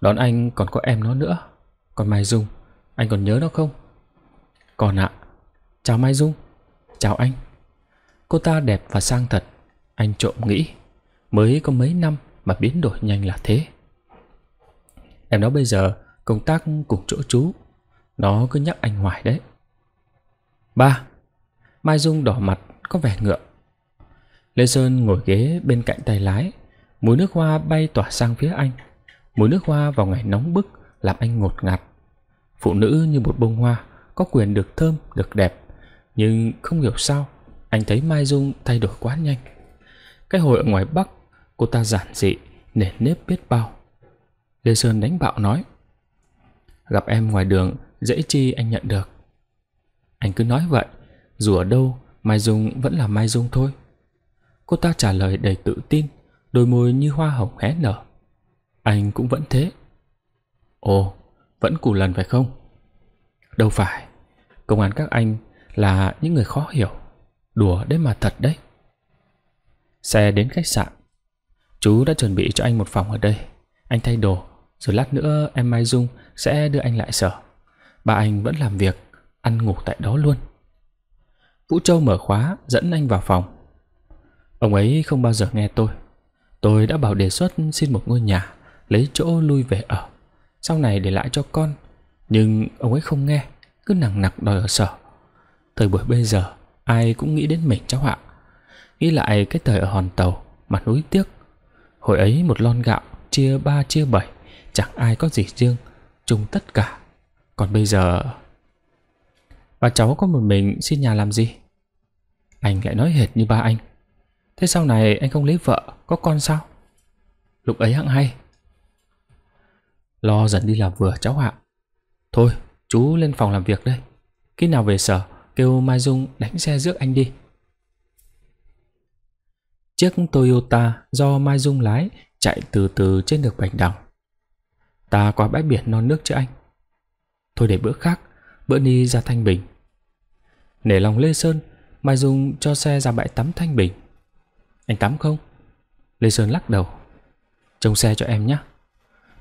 Đón anh còn có em nó nữa. Còn Mai Dung, anh còn nhớ nó không? Còn ạ. À, chào Mai Dung. Chào anh. Cô ta đẹp và sang thật. Anh trộm nghĩ. Mới có mấy năm mà biến đổi nhanh là thế. Em nó bây giờ công tác cùng chỗ chú. Nó cứ nhắc anh hoài đấy. Ba. Mai Dung đỏ mặt có vẻ ngượng. Lê Sơn ngồi ghế bên cạnh tay lái Mùi nước hoa bay tỏa sang phía anh Mùi nước hoa vào ngày nóng bức Làm anh ngột ngạt Phụ nữ như một bông hoa Có quyền được thơm, được đẹp Nhưng không hiểu sao Anh thấy Mai Dung thay đổi quá nhanh Cái hồi ở ngoài Bắc Cô ta giản dị, nể nếp biết bao Lê Sơn đánh bạo nói Gặp em ngoài đường Dễ chi anh nhận được Anh cứ nói vậy Dù ở đâu Mai Dung vẫn là Mai Dung thôi Cô ta trả lời đầy tự tin đôi môi như hoa hồng hé nở. Anh cũng vẫn thế. Ồ, vẫn cù lần phải không? Đâu phải, công an các anh là những người khó hiểu, đùa đấy mà thật đấy. Xe đến khách sạn, chú đã chuẩn bị cho anh một phòng ở đây. Anh thay đồ, rồi lát nữa em Mai Dung sẽ đưa anh lại sở. Ba anh vẫn làm việc, ăn ngủ tại đó luôn. Vũ Châu mở khóa dẫn anh vào phòng. Ông ấy không bao giờ nghe tôi. Tôi đã bảo đề xuất xin một ngôi nhà, lấy chỗ lui về ở, sau này để lại cho con. Nhưng ông ấy không nghe, cứ nặng nặc đòi ở sở. Thời buổi bây giờ, ai cũng nghĩ đến mình cháu ạ. Nghĩ lại cái thời ở hòn tàu, mặt núi tiếc. Hồi ấy một lon gạo, chia ba chia bảy, chẳng ai có gì riêng, chung tất cả. Còn bây giờ... và cháu có một mình xin nhà làm gì? Anh lại nói hệt như ba anh. Thế sau này anh không lấy vợ, có con sao? Lúc ấy hẵng hay. Lo dần đi làm vừa cháu ạ. Thôi, chú lên phòng làm việc đây. Khi nào về sở, kêu Mai Dung đánh xe rước anh đi. Chiếc Toyota do Mai Dung lái chạy từ từ trên đường Bạch Đằng. Ta qua bãi biển non nước cho anh. Thôi để bữa khác, bữa đi ra Thanh Bình. Nể lòng Lê Sơn, Mai Dung cho xe ra bãi tắm Thanh Bình. Anh tắm không? Lê Sơn lắc đầu. Trông xe cho em nhé.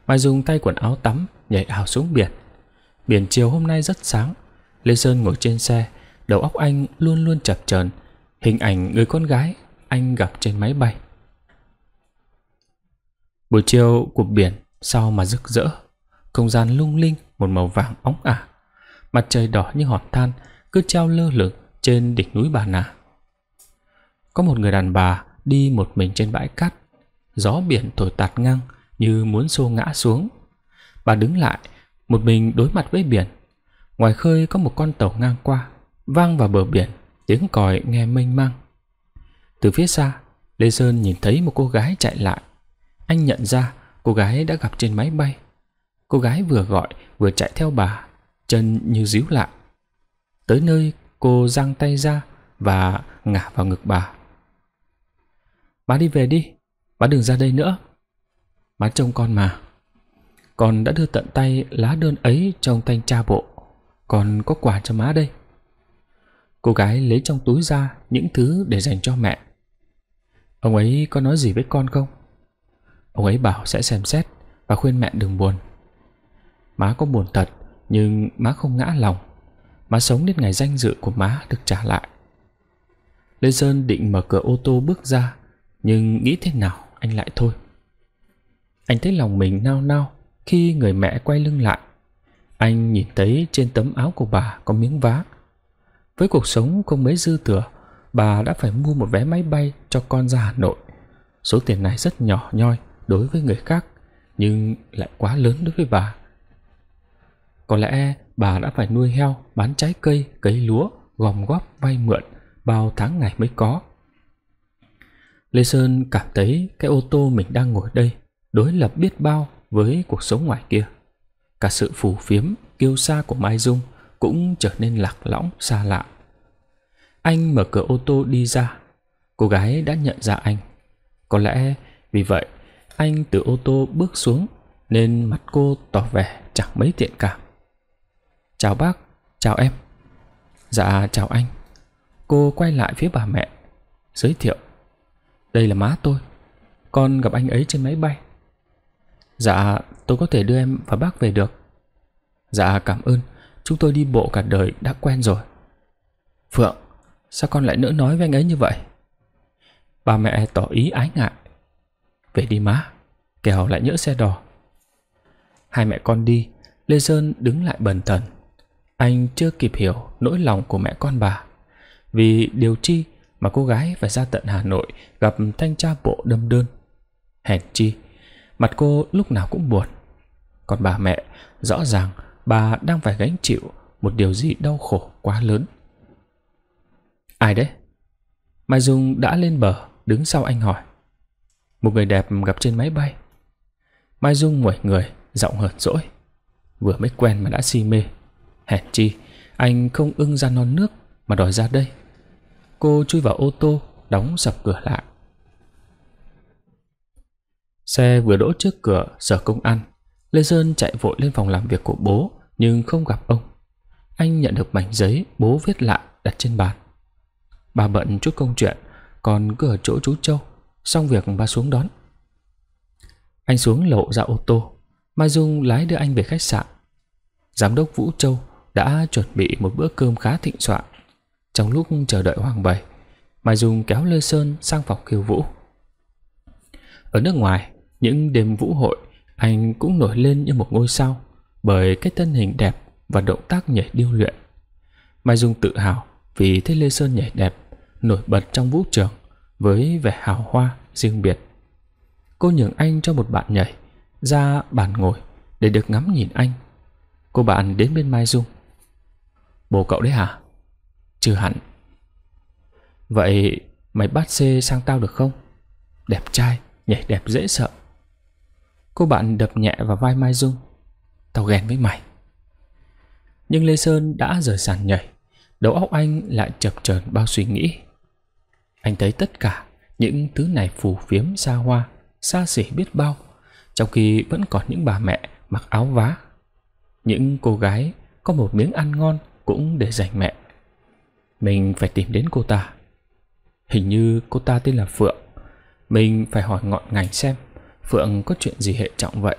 Mai dùng tay quần áo tắm, nhảy ảo xuống biển. Biển chiều hôm nay rất sáng. Lê Sơn ngồi trên xe, đầu óc anh luôn luôn chập chờn hình ảnh người con gái anh gặp trên máy bay. Buổi chiều cuộc biển sao mà rực rỡ, không gian lung linh một màu vàng óng ả. Mặt trời đỏ như hòn than cứ treo lơ lửng trên đỉnh núi Bà Nà. Có một người đàn bà đi một mình trên bãi cát gió biển thổi tạt ngang như muốn xô ngã xuống bà đứng lại một mình đối mặt với biển ngoài khơi có một con tàu ngang qua vang vào bờ biển tiếng còi nghe mênh mang từ phía xa lê sơn nhìn thấy một cô gái chạy lại anh nhận ra cô gái đã gặp trên máy bay cô gái vừa gọi vừa chạy theo bà chân như díu lại tới nơi cô giang tay ra và ngả vào ngực bà Má đi về đi, má đừng ra đây nữa. Má trông con mà. Con đã đưa tận tay lá đơn ấy trong thanh tra bộ. Con có quà cho má đây. Cô gái lấy trong túi ra những thứ để dành cho mẹ. Ông ấy có nói gì với con không? Ông ấy bảo sẽ xem xét và khuyên mẹ đừng buồn. Má có buồn thật, nhưng má không ngã lòng. Má sống đến ngày danh dự của má được trả lại. Lê Sơn định mở cửa ô tô bước ra nhưng nghĩ thế nào anh lại thôi anh thấy lòng mình nao nao khi người mẹ quay lưng lại anh nhìn thấy trên tấm áo của bà có miếng vá với cuộc sống không mấy dư thừa bà đã phải mua một vé máy bay cho con ra hà nội số tiền này rất nhỏ nhoi đối với người khác nhưng lại quá lớn đối với bà có lẽ bà đã phải nuôi heo bán trái cây cấy lúa gom góp vay mượn bao tháng ngày mới có Lê Sơn cảm thấy cái ô tô mình đang ngồi đây đối lập biết bao với cuộc sống ngoài kia. Cả sự phù phiếm, kiêu xa của Mai Dung cũng trở nên lạc lõng, xa lạ. Anh mở cửa ô tô đi ra. Cô gái đã nhận ra anh. Có lẽ vì vậy anh từ ô tô bước xuống nên mặt cô tỏ vẻ chẳng mấy thiện cảm. Chào bác, chào em. Dạ chào anh. Cô quay lại phía bà mẹ, giới thiệu đây là má tôi. Con gặp anh ấy trên máy bay. Dạ, tôi có thể đưa em và bác về được. Dạ, cảm ơn. Chúng tôi đi bộ cả đời đã quen rồi. Phượng, sao con lại nỡ nói với anh ấy như vậy? Ba mẹ tỏ ý ái ngại. Về đi má, kẻo lại nhỡ xe đò. Hai mẹ con đi, Lê Sơn đứng lại bần thần. Anh chưa kịp hiểu nỗi lòng của mẹ con bà. Vì điều chi mà cô gái phải ra tận Hà Nội gặp thanh tra bộ đâm đơn. Hèn chi, mặt cô lúc nào cũng buồn. Còn bà mẹ, rõ ràng bà đang phải gánh chịu một điều gì đau khổ quá lớn. Ai đấy? Mai Dung đã lên bờ, đứng sau anh hỏi. Một người đẹp gặp trên máy bay. Mai Dung nguẩy người, giọng hờn dỗi. Vừa mới quen mà đã si mê. Hèn chi, anh không ưng ra non nước mà đòi ra đây. Cô chui vào ô tô, đóng sập cửa lại. Xe vừa đỗ trước cửa sở công an. Lê Sơn chạy vội lên phòng làm việc của bố, nhưng không gặp ông. Anh nhận được mảnh giấy bố viết lại đặt trên bàn. Bà bận chút công chuyện, còn cứ ở chỗ chú Châu. Xong việc bà xuống đón. Anh xuống lộ ra ô tô. Mai Dung lái đưa anh về khách sạn. Giám đốc Vũ Châu đã chuẩn bị một bữa cơm khá thịnh soạn trong lúc chờ đợi Hoàng Bảy, Mai Dung kéo Lê Sơn sang phòng khiêu vũ. Ở nước ngoài, những đêm vũ hội, anh cũng nổi lên như một ngôi sao bởi cái thân hình đẹp và động tác nhảy điêu luyện. Mai Dung tự hào vì thấy Lê Sơn nhảy đẹp, nổi bật trong vũ trường với vẻ hào hoa riêng biệt. Cô nhường anh cho một bạn nhảy ra bàn ngồi để được ngắm nhìn anh. Cô bạn đến bên Mai Dung. Bố cậu đấy hả? Chưa hẳn Vậy mày bắt xe sang tao được không? Đẹp trai, nhảy đẹp dễ sợ Cô bạn đập nhẹ vào vai Mai Dung Tao ghen với mày Nhưng Lê Sơn đã rời sàn nhảy Đầu óc anh lại chập chờn bao suy nghĩ Anh thấy tất cả những thứ này phù phiếm xa hoa Xa xỉ biết bao Trong khi vẫn còn những bà mẹ mặc áo vá Những cô gái có một miếng ăn ngon cũng để dành mẹ mình phải tìm đến cô ta Hình như cô ta tên là Phượng Mình phải hỏi ngọn ngành xem Phượng có chuyện gì hệ trọng vậy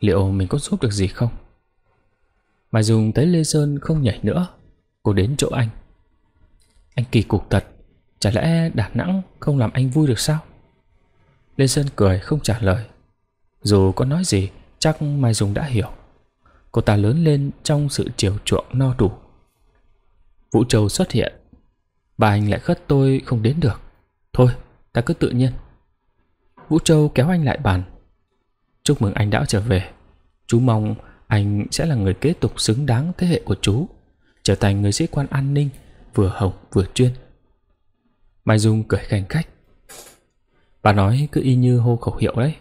Liệu mình có giúp được gì không Mà dùng tới Lê Sơn không nhảy nữa Cô đến chỗ anh Anh kỳ cục thật Chả lẽ Đà Nẵng không làm anh vui được sao Lê Sơn cười không trả lời Dù có nói gì Chắc Mai Dung đã hiểu Cô ta lớn lên trong sự chiều chuộng no đủ Vũ Châu xuất hiện. Bà anh lại khất tôi không đến được. Thôi, ta cứ tự nhiên. Vũ Châu kéo anh lại bàn. Chúc mừng anh đã trở về. Chú mong anh sẽ là người kế tục xứng đáng thế hệ của chú. Trở thành người sĩ quan an ninh, vừa hồng vừa chuyên. Mai Dung cười khanh khách. Bà nói cứ y như hô khẩu hiệu đấy.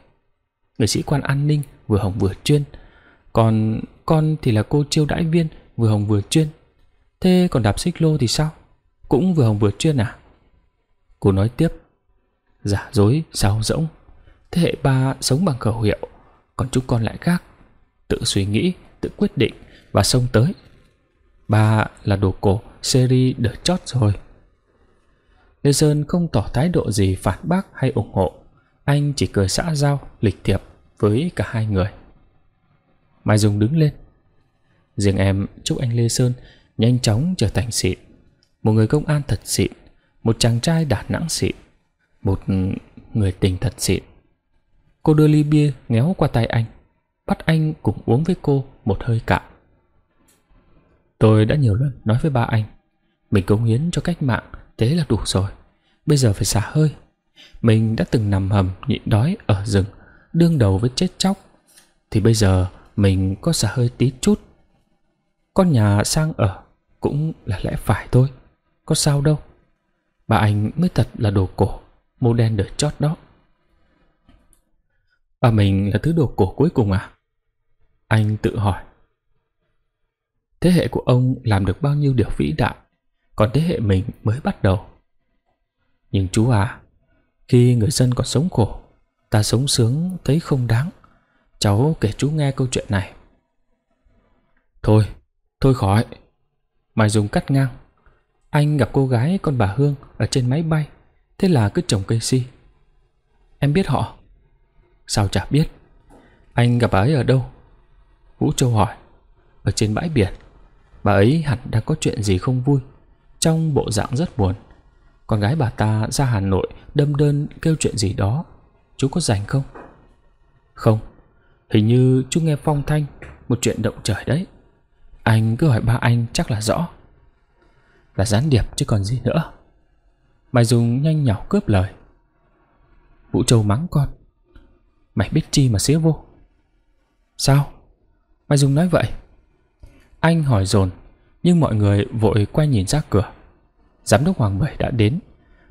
Người sĩ quan an ninh vừa hồng vừa chuyên. Còn con thì là cô chiêu đãi viên vừa hồng vừa chuyên Thế còn đạp xích lô thì sao? Cũng vừa hồng vừa chuyên à? Cô nói tiếp. Giả dối, sao rỗng. Thế hệ ba sống bằng khẩu hiệu, còn chúng con lại khác. Tự suy nghĩ, tự quyết định và xông tới. Ba là đồ cổ, seri đời chót rồi. Lê Sơn không tỏ thái độ gì phản bác hay ủng hộ. Anh chỉ cười xã giao, lịch thiệp với cả hai người. Mai Dung đứng lên. Riêng em chúc anh Lê Sơn nhanh chóng trở thành xịn. Một người công an thật xịn, một chàng trai Đà Nẵng xịn, một người tình thật xịn. Cô đưa ly bia ngéo qua tay anh, bắt anh cùng uống với cô một hơi cạn. Tôi đã nhiều lần nói với ba anh, mình cống hiến cho cách mạng, thế là đủ rồi. Bây giờ phải xả hơi. Mình đã từng nằm hầm nhịn đói ở rừng, đương đầu với chết chóc. Thì bây giờ mình có xả hơi tí chút. Con nhà sang ở cũng là lẽ phải thôi có sao đâu bà anh mới thật là đồ cổ mô đen đời chót đó bà mình là thứ đồ cổ cuối cùng à anh tự hỏi thế hệ của ông làm được bao nhiêu điều vĩ đại còn thế hệ mình mới bắt đầu nhưng chú à khi người dân còn sống khổ ta sống sướng thấy không đáng cháu kể chú nghe câu chuyện này thôi thôi khỏi mà dùng cắt ngang. Anh gặp cô gái con bà Hương ở trên máy bay, thế là cứ trồng cây si. Em biết họ. Sao chả biết. Anh gặp bà ấy ở đâu? Vũ Châu hỏi. Ở trên bãi biển. Bà ấy hẳn đang có chuyện gì không vui. Trong bộ dạng rất buồn. Con gái bà ta ra Hà Nội đâm đơn kêu chuyện gì đó. Chú có rảnh không? Không. Hình như chú nghe phong thanh một chuyện động trời đấy. Anh cứ hỏi ba anh chắc là rõ Là gián điệp chứ còn gì nữa Mày dùng nhanh nhỏ cướp lời Vũ Châu mắng con Mày biết chi mà xía vô Sao Mày dùng nói vậy Anh hỏi dồn Nhưng mọi người vội quay nhìn ra cửa Giám đốc Hoàng Bảy đã đến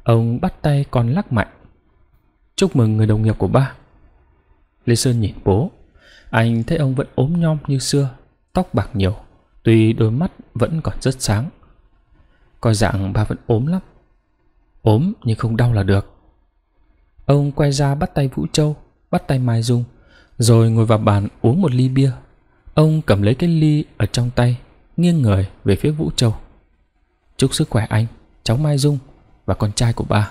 Ông bắt tay con lắc mạnh Chúc mừng người đồng nghiệp của ba Lê Sơn nhìn bố Anh thấy ông vẫn ốm nhom như xưa Tóc bạc nhiều Tuy đôi mắt vẫn còn rất sáng Coi dạng ba vẫn ốm lắm Ốm nhưng không đau là được Ông quay ra bắt tay Vũ Châu Bắt tay Mai Dung Rồi ngồi vào bàn uống một ly bia Ông cầm lấy cái ly ở trong tay Nghiêng người về phía Vũ Châu Chúc sức khỏe anh Cháu Mai Dung và con trai của ba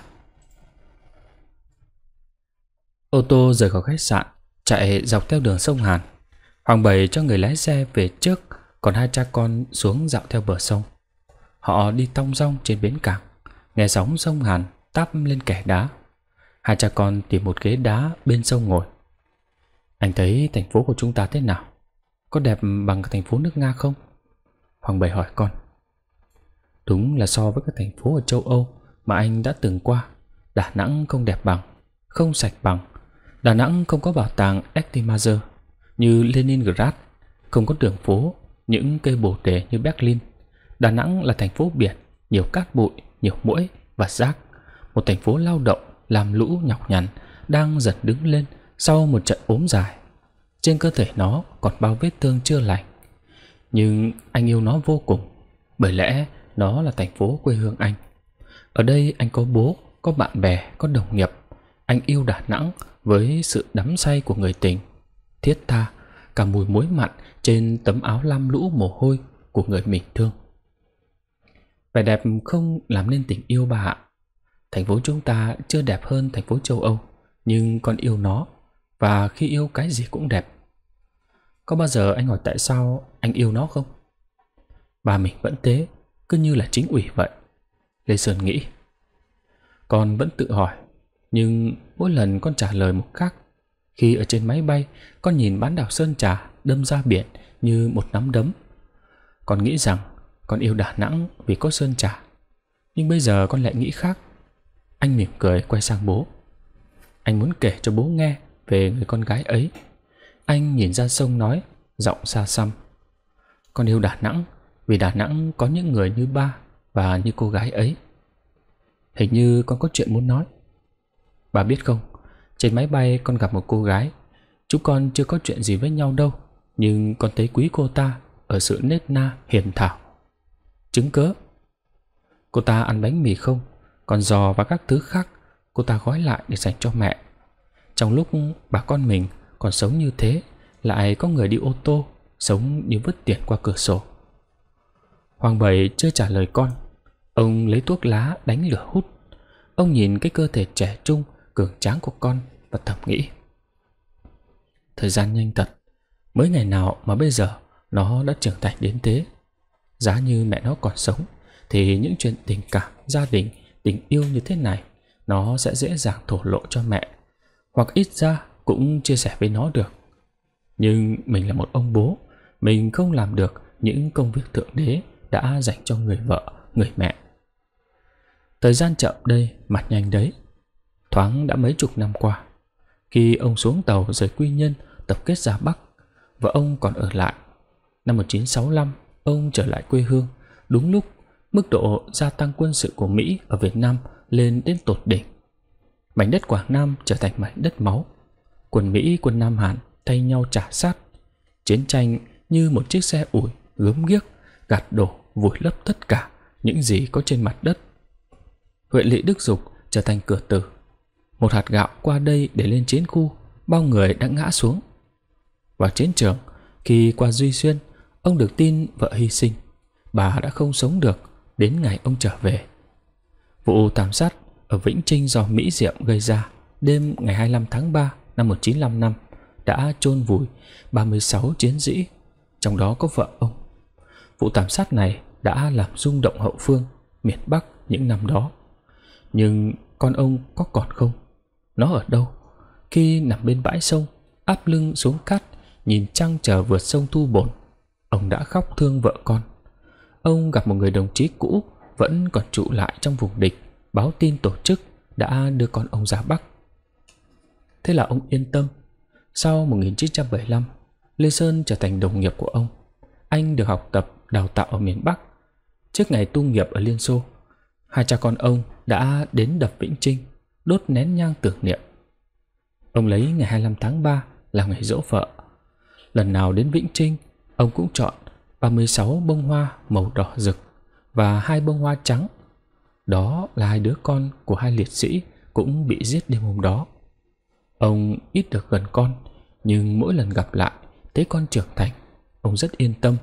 Ô tô rời khỏi khách sạn Chạy dọc theo đường sông Hàn Hoàng Bảy cho người lái xe về trước còn hai cha con xuống dạo theo bờ sông Họ đi tong rong trên bến cảng Nghe sóng sông Hàn táp lên kẻ đá Hai cha con tìm một ghế đá bên sông ngồi Anh thấy thành phố của chúng ta thế nào? Có đẹp bằng thành phố nước Nga không? Hoàng Bảy hỏi con Đúng là so với các thành phố ở châu Âu Mà anh đã từng qua Đà Nẵng không đẹp bằng Không sạch bằng Đà Nẵng không có bảo tàng Ectimazer Như Leningrad Không có đường phố những cây bồ đề như Berlin. Đà Nẵng là thành phố biển, nhiều cát bụi, nhiều muỗi và rác. Một thành phố lao động, làm lũ nhọc nhằn, đang dần đứng lên sau một trận ốm dài. Trên cơ thể nó còn bao vết thương chưa lành. Nhưng anh yêu nó vô cùng, bởi lẽ nó là thành phố quê hương anh. Ở đây anh có bố, có bạn bè, có đồng nghiệp. Anh yêu Đà Nẵng với sự đắm say của người tình. Thiết tha, cả mùi muối mặn trên tấm áo lam lũ mồ hôi của người mình thương. Vẻ đẹp không làm nên tình yêu bà ạ. Thành phố chúng ta chưa đẹp hơn thành phố châu Âu, nhưng con yêu nó, và khi yêu cái gì cũng đẹp. Có bao giờ anh hỏi tại sao anh yêu nó không? Bà mình vẫn thế, cứ như là chính ủy vậy. Lê Sơn nghĩ. Con vẫn tự hỏi, nhưng mỗi lần con trả lời một khác. Khi ở trên máy bay, con nhìn bán đảo Sơn Trà đâm ra biển như một nắm đấm. Con nghĩ rằng con yêu Đà Nẵng vì có sơn trà. Nhưng bây giờ con lại nghĩ khác. Anh mỉm cười quay sang bố. Anh muốn kể cho bố nghe về người con gái ấy. Anh nhìn ra sông nói, giọng xa xăm. Con yêu Đà Nẵng vì Đà Nẵng có những người như ba và như cô gái ấy. Hình như con có chuyện muốn nói. Bà biết không, trên máy bay con gặp một cô gái. Chúng con chưa có chuyện gì với nhau đâu nhưng con thấy quý cô ta ở sự nết na hiền thảo. Chứng cớ. Cô ta ăn bánh mì không, còn giò và các thứ khác cô ta gói lại để dành cho mẹ. Trong lúc bà con mình còn sống như thế, lại có người đi ô tô, sống như vứt tiền qua cửa sổ. Hoàng Bảy chưa trả lời con, ông lấy thuốc lá đánh lửa hút. Ông nhìn cái cơ thể trẻ trung, cường tráng của con và thầm nghĩ. Thời gian nhanh thật, Mới ngày nào mà bây giờ nó đã trưởng thành đến thế. Giá như mẹ nó còn sống thì những chuyện tình cảm, gia đình, tình yêu như thế này nó sẽ dễ dàng thổ lộ cho mẹ hoặc ít ra cũng chia sẻ với nó được. Nhưng mình là một ông bố, mình không làm được những công việc thượng đế đã dành cho người vợ, người mẹ. Thời gian chậm đây, mặt nhanh đấy. Thoáng đã mấy chục năm qua, khi ông xuống tàu rời Quy Nhân tập kết ra Bắc, và ông còn ở lại. Năm 1965, ông trở lại quê hương đúng lúc mức độ gia tăng quân sự của Mỹ ở Việt Nam lên đến tột đỉnh. Mảnh đất Quảng Nam trở thành mảnh đất máu. Quân Mỹ, quân Nam Hàn thay nhau trả sát. Chiến tranh như một chiếc xe ủi, gớm ghiếc, gạt đổ, vùi lấp tất cả những gì có trên mặt đất. Huệ Lị Đức Dục trở thành cửa tử. Một hạt gạo qua đây để lên chiến khu, bao người đã ngã xuống và chiến trường, khi qua Duy Xuyên, ông được tin vợ hy sinh. Bà đã không sống được đến ngày ông trở về. Vụ thảm sát ở Vĩnh Trinh do Mỹ Diệm gây ra đêm ngày 25 tháng 3 năm 1955 đã chôn vùi 36 chiến sĩ, trong đó có vợ ông. Vụ thảm sát này đã làm rung động hậu phương miền Bắc những năm đó. Nhưng con ông có còn không? Nó ở đâu? Khi nằm bên bãi sông, áp lưng xuống cát, nhìn trăng chờ vượt sông thu bồn ông đã khóc thương vợ con ông gặp một người đồng chí cũ vẫn còn trụ lại trong vùng địch báo tin tổ chức đã đưa con ông ra bắc thế là ông yên tâm sau 1975 lê sơn trở thành đồng nghiệp của ông anh được học tập đào tạo ở miền bắc trước ngày tu nghiệp ở liên xô hai cha con ông đã đến đập vĩnh trinh đốt nén nhang tưởng niệm ông lấy ngày 25 tháng 3 là ngày dỗ vợ lần nào đến Vĩnh Trinh, ông cũng chọn 36 bông hoa màu đỏ rực và hai bông hoa trắng. Đó là hai đứa con của hai liệt sĩ cũng bị giết đêm hôm đó. Ông ít được gần con, nhưng mỗi lần gặp lại, thấy con trưởng thành, ông rất yên tâm.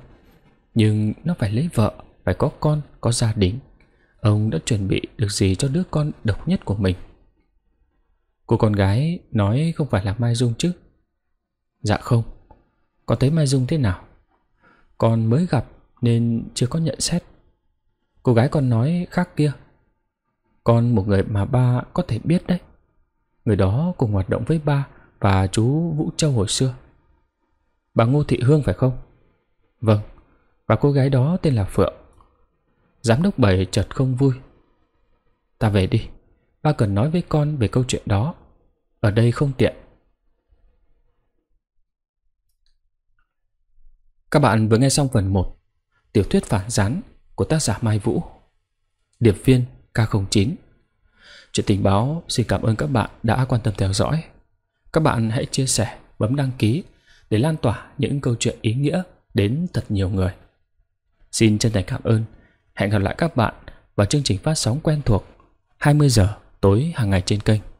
Nhưng nó phải lấy vợ, phải có con, có gia đình. Ông đã chuẩn bị được gì cho đứa con độc nhất của mình? Cô con gái nói không phải là Mai Dung chứ? Dạ không. Con thấy Mai Dung thế nào? Con mới gặp nên chưa có nhận xét. Cô gái con nói khác kia. Con một người mà ba có thể biết đấy. Người đó cùng hoạt động với ba và chú Vũ Châu hồi xưa. Bà Ngô Thị Hương phải không? Vâng, và cô gái đó tên là Phượng. Giám đốc bảy chợt không vui. Ta về đi, ba cần nói với con về câu chuyện đó. Ở đây không tiện. Các bạn vừa nghe xong phần 1 Tiểu thuyết phản gián của tác giả Mai Vũ Điệp viên K09 Chuyện tình báo xin cảm ơn các bạn đã quan tâm theo dõi Các bạn hãy chia sẻ, bấm đăng ký để lan tỏa những câu chuyện ý nghĩa đến thật nhiều người Xin chân thành cảm ơn Hẹn gặp lại các bạn vào chương trình phát sóng quen thuộc 20 giờ tối hàng ngày trên kênh